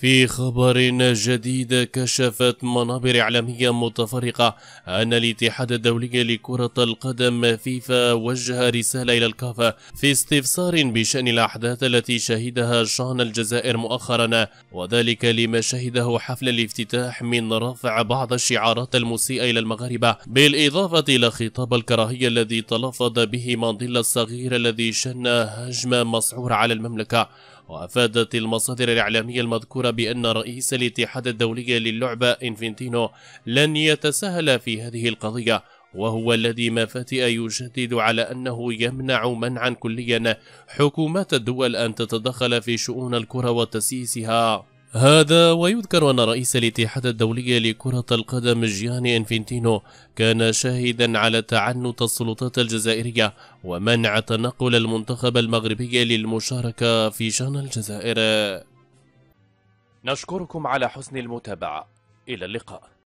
في خبر جديد كشفت منابر إعلامية متفرقة أن الاتحاد الدولي لكرة القدم فيفا وجه رسالة إلى الكافة في استفسار بشأن الأحداث التي شهدها شان الجزائر مؤخرا وذلك لما شهده حفل الافتتاح من رفع بعض الشعارات المسيئة إلى المغاربة بالإضافة إلى خطاب الكراهية الذي تلفظ به مانديلا الصغير الذي شن هجمة مسعورة على المملكة وأفادت المصادر الإعلامية المذكورة بأن رئيس الاتحاد الدولي للعبة إنفنتينو لن يتساهل في هذه القضية وهو الذي ما فاتئ يشدد على أنه يمنع منعا كليا حكومات الدول أن تتدخل في شؤون الكرة وتسييسها هذا ويذكر أن رئيس الاتحاد الدولي لكرة القدم جياني إنفنتينو كان شاهدا على تعنت السلطات الجزائرية ومنع تنقل المنتخب المغربي للمشاركة في شان الجزائر نشكركم على حسن المتابعة إلى اللقاء